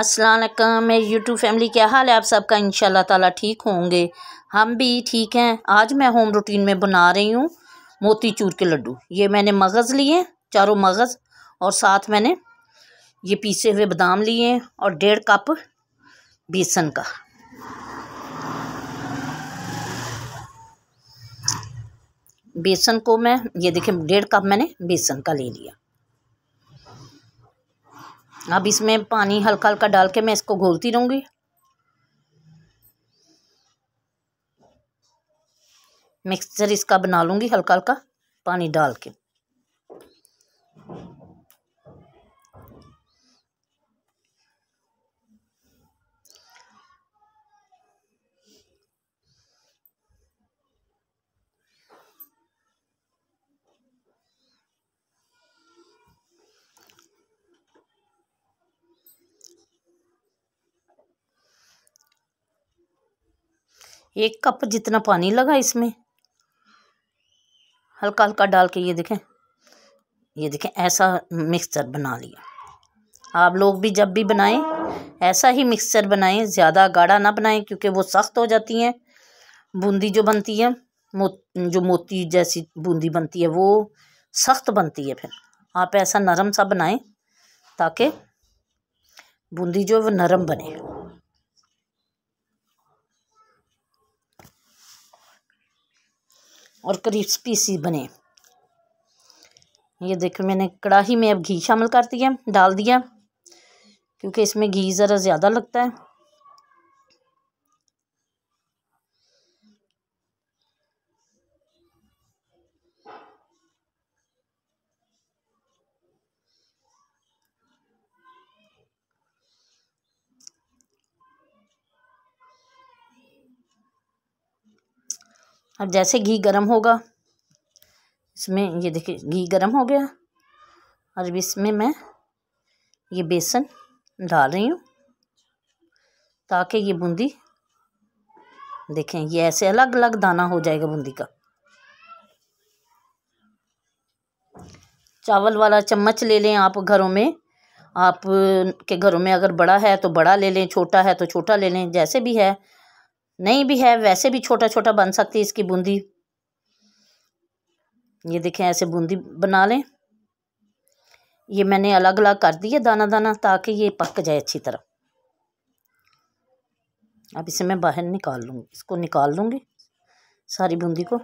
असलकम मेरी YouTube family क्या हाल है आप सबका इन ताला ठीक होंगे हम भी ठीक हैं आज मैं होम रूटीन में बना रही हूँ मोती चूर के लड्डू ये मैंने मगज़ लिए चारों मगज़ और साथ मैंने ये पीसे हुए बादाम लिए और डेढ़ कप बेसन का बेसन को मैं ये देखें डेढ़ कप मैंने बेसन का ले लिया अब इसमें पानी हल्का हल्का डाल के मैं इसको घोलती रहूँगी मिक्सचर इसका बना लूंगी हल्का हल्का पानी डाल के एक कप जितना पानी लगा इसमें हल्का हल्का डाल के ये देखें ये देखें ऐसा मिक्सचर बना लिया आप लोग भी जब भी बनाएं ऐसा ही मिक्सचर बनाएं ज़्यादा गाढ़ा ना बनाएं क्योंकि वो सख्त हो जाती हैं बूंदी जो बनती है मो जो मोती जैसी बूंदी बनती है वो सख्त बनती है फिर आप ऐसा नरम सा बनाएं ताकि बूंदी जो है वो नरम बने और क्रिस्पी सी बने ये देखो मैंने कड़ाही में अब घी शामिल कर दिया डाल दिया क्योंकि इसमें घी ज़रा ज़्यादा लगता है अब जैसे घी गर्म होगा इसमें ये देखिए घी गर्म हो गया और अब इसमें मैं ये बेसन डाल रही हूँ ताकि ये बूंदी देखें ये ऐसे अलग अलग दाना हो जाएगा बूंदी का चावल वाला चम्मच ले लें आप घरों में आप के घरों में अगर बड़ा है तो बड़ा ले लें छोटा है तो छोटा ले लें जैसे भी है नहीं भी है वैसे भी छोटा छोटा बन सकती है इसकी बूंदी ये देखें ऐसे बूंदी बना लें ये मैंने अलग अलग कर दी है दाना दाना ताकि ये पक जाए अच्छी तरह अब इसे मैं बाहर निकाल लूँगी इसको निकाल लूँगी सारी बूंदी को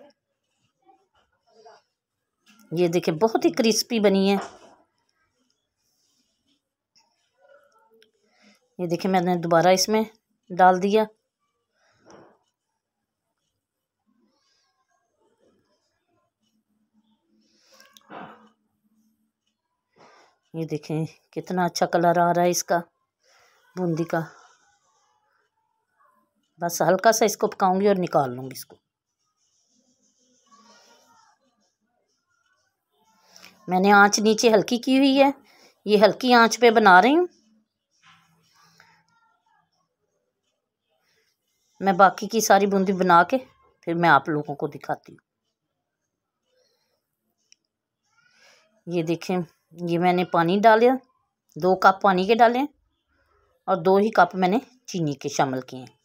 ये देखें बहुत ही क्रिस्पी बनी है ये देखें मैंने दोबारा इसमें डाल दिया ये देखें कितना अच्छा कलर आ रहा है इसका बूंदी का बस हल्का सा इसको पकाऊंगी और निकाल लूँगी इसको मैंने आंच नीचे हल्की की हुई है ये हल्की आंच पे बना रही हूँ मैं बाकी की सारी बूंदी बना के फिर मैं आप लोगों को दिखाती हूँ ये देखें ये मैंने पानी डाले दो कप पानी के डाले और दो ही कप मैंने चीनी के शामिल किए हैं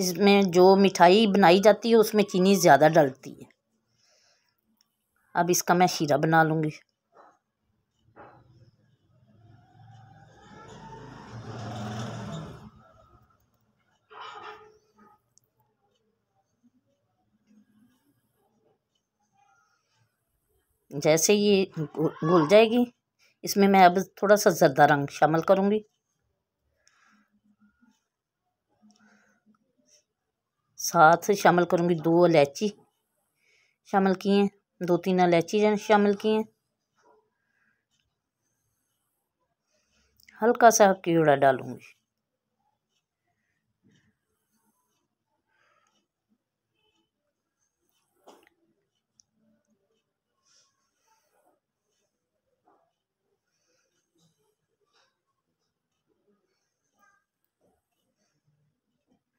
इसमें जो मिठाई बनाई जाती है उसमें चीनी ज़्यादा डलती है अब इसका मैं शीरा बना लूँगी जैसे ये घुल जाएगी इसमें मैं अब थोड़ा सा ज़रदा रंग शामिल करूंगी साथ शामिल करूंगी दो इलायची शामिल किए हैं दो तीन इलायची शामिल किए हैं हल्का सा कीड़ा डालूंगी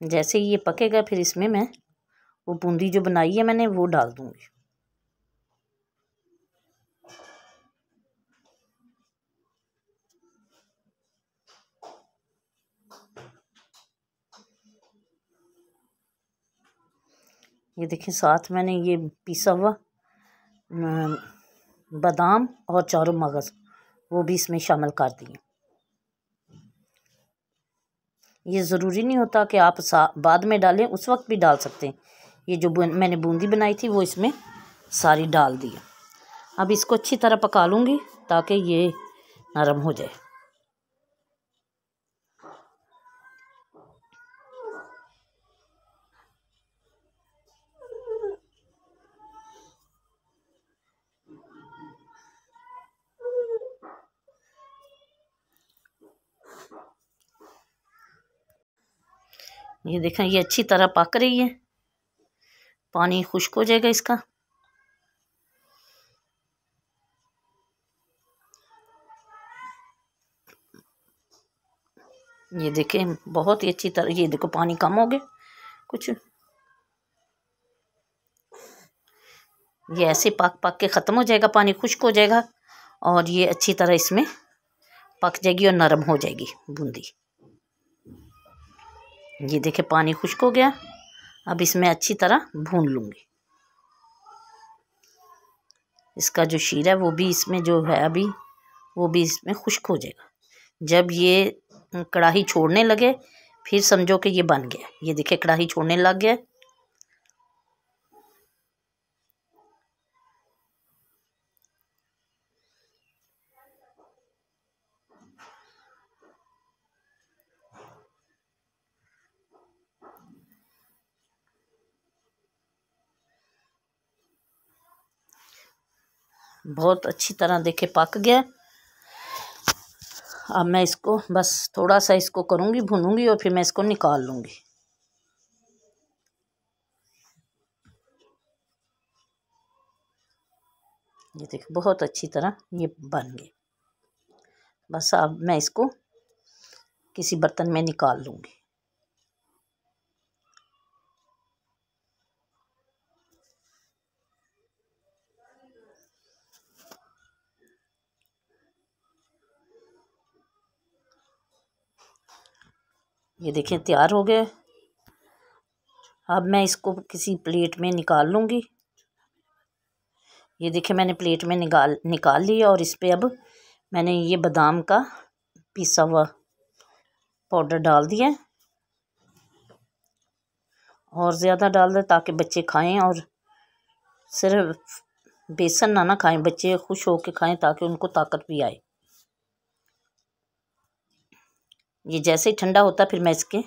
जैसे ही ये पकेगा फिर इसमें मैं वो बूंदी जो बनाई है मैंने वो डाल दूँगी ये देखिए साथ मैंने ये पीसा हुआ बादाम और चारों मगज़ वो भी इसमें शामिल कर दिए ये ज़रूरी नहीं होता कि आप बाद में डालें उस वक्त भी डाल सकते हैं ये जो मैंने बूंदी बनाई थी वो इसमें सारी डाल दी अब इसको अच्छी तरह पका लूँगी ताकि ये नरम हो जाए ये देखें ये अच्छी तरह पक रही है पानी खुश्क हो जाएगा इसका ये देखें बहुत ही अच्छी तरह ये देखो पानी कम हो गया कुछ ये ऐसे पक पक के ख़त्म हो जाएगा पानी खुश्क हो जाएगा और ये अच्छी तरह इसमें पक जाएगी और नरम हो जाएगी बूंदी ये देखे पानी खुश्क हो गया अब इसमें अच्छी तरह भून लूँगी इसका जो शीरा है वो भी इसमें जो है अभी वो भी इसमें खुश्क हो जाएगा जब ये कढ़ाही छोड़ने लगे फिर समझो कि ये बन गया ये देखे कढ़ाई छोड़ने लग गया बहुत अच्छी तरह देखे पक गया अब मैं इसको बस थोड़ा सा इसको करूँगी भूनूंगी और फिर मैं इसको निकाल लूँगी ये देखो बहुत अच्छी तरह ये बन गए बस अब मैं इसको किसी बर्तन में निकाल लूँगी ये देखें तैयार हो गया अब मैं इसको किसी प्लेट में निकाल लूँगी ये देखें मैंने प्लेट में निकाल निकाल लिया और इस पर अब मैंने ये बादाम का पिसा हुआ पाउडर डाल दिया और ज़्यादा डाल दें ताकि बच्चे खाएं और सिर्फ बेसन ना ना खाएं बच्चे खुश हो के खाएं ताकि उनको ताकत भी आए ये जैसे ही ठंडा होता फिर मैं इसके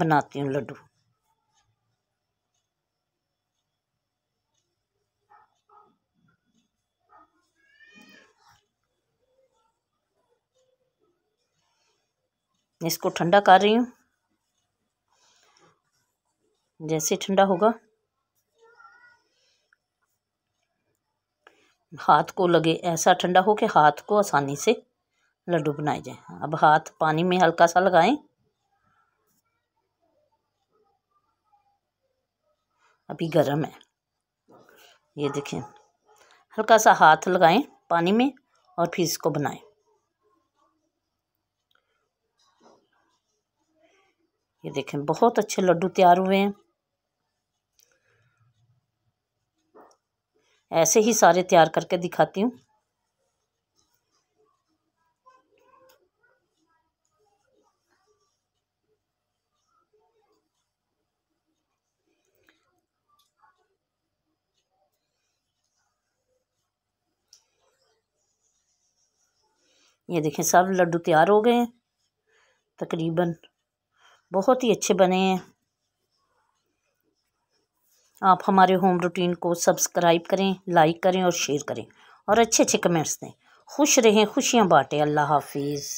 बनाती हूँ लड्डू इसको ठंडा कर रही हूँ जैसे ठंडा होगा हाथ को लगे ऐसा ठंडा हो कि हाथ को आसानी से लड्डू बनाए जाए अब हाथ पानी में हल्का सा लगाएं अभी गर्म है ये देखें हल्का सा हाथ लगाएं पानी में और फिर इसको बनाएं ये देखें बहुत अच्छे लड्डू तैयार हुए हैं ऐसे ही सारे तैयार करके दिखाती हूँ ये देखें सब लड्डू तैयार हो गए हैं तकरीबन बहुत ही अच्छे बने हैं आप हमारे होम रूटीन को सब्सक्राइब करें लाइक करें और शेयर करें और अच्छे अच्छे कमेंट्स दें खुश रहें खुशियाँ बाँटें अल्लाह हाफिज़